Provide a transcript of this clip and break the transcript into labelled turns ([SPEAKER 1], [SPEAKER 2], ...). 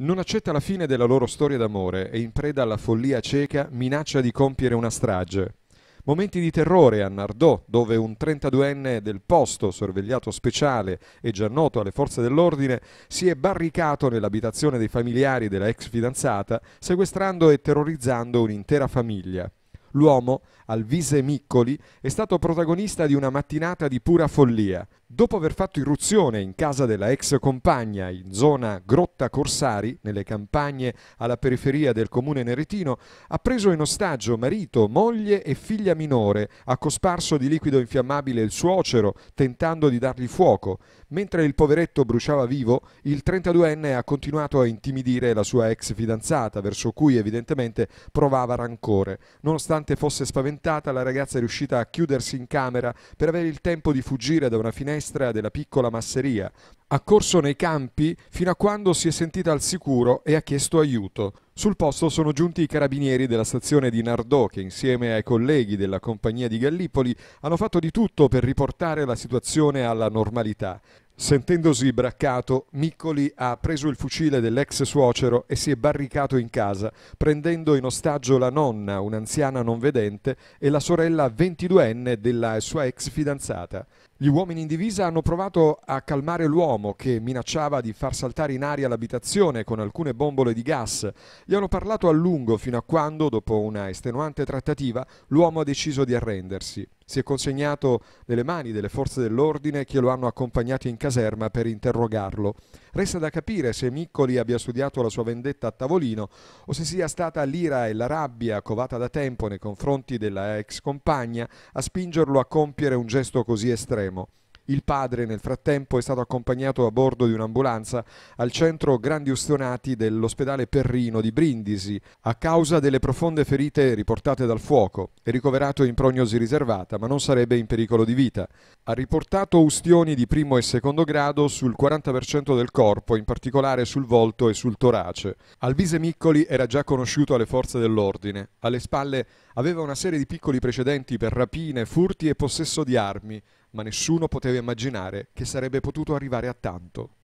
[SPEAKER 1] Non accetta la fine della loro storia d'amore e in preda alla follia cieca minaccia di compiere una strage. Momenti di terrore a Nardò, dove un 32enne del posto, sorvegliato speciale e già noto alle forze dell'ordine, si è barricato nell'abitazione dei familiari della ex fidanzata, sequestrando e terrorizzando un'intera famiglia. L'uomo, Alvise Miccoli, è stato protagonista di una mattinata di pura follia. Dopo aver fatto irruzione in casa della ex compagna in zona Grotta Corsari, nelle campagne alla periferia del comune neretino, ha preso in ostaggio marito, moglie e figlia minore, ha cosparso di liquido infiammabile il suocero, tentando di dargli fuoco. Mentre il poveretto bruciava vivo, il 32enne ha continuato a intimidire la sua ex fidanzata, verso cui evidentemente provava rancore. Nonostante Nonostante fosse spaventata, la ragazza è riuscita a chiudersi in camera per avere il tempo di fuggire da una finestra della piccola masseria. Ha corso nei campi fino a quando si è sentita al sicuro e ha chiesto aiuto. Sul posto sono giunti i carabinieri della stazione di Nardò che insieme ai colleghi della compagnia di Gallipoli hanno fatto di tutto per riportare la situazione alla normalità. Sentendosi braccato, Miccoli ha preso il fucile dell'ex suocero e si è barricato in casa, prendendo in ostaggio la nonna, un'anziana non vedente, e la sorella 22enne della sua ex fidanzata. Gli uomini in divisa hanno provato a calmare l'uomo che minacciava di far saltare in aria l'abitazione con alcune bombole di gas. Gli hanno parlato a lungo fino a quando, dopo una estenuante trattativa, l'uomo ha deciso di arrendersi. Si è consegnato nelle mani delle forze dell'ordine che lo hanno accompagnato in caserma per interrogarlo. Resta da capire se Miccoli abbia studiato la sua vendetta a tavolino o se sia stata l'ira e la rabbia covata da tempo nei confronti della ex compagna a spingerlo a compiere un gesto così estremo. Il padre nel frattempo è stato accompagnato a bordo di un'ambulanza al centro Grandi Ustionati dell'ospedale Perrino di Brindisi a causa delle profonde ferite riportate dal fuoco. È ricoverato in prognosi riservata ma non sarebbe in pericolo di vita. Ha riportato ustioni di primo e secondo grado sul 40% del corpo, in particolare sul volto e sul torace. Alvise Miccoli era già conosciuto alle forze dell'ordine. Alle spalle aveva una serie di piccoli precedenti per rapine, furti e possesso di armi ma nessuno poteva immaginare che sarebbe potuto arrivare a tanto.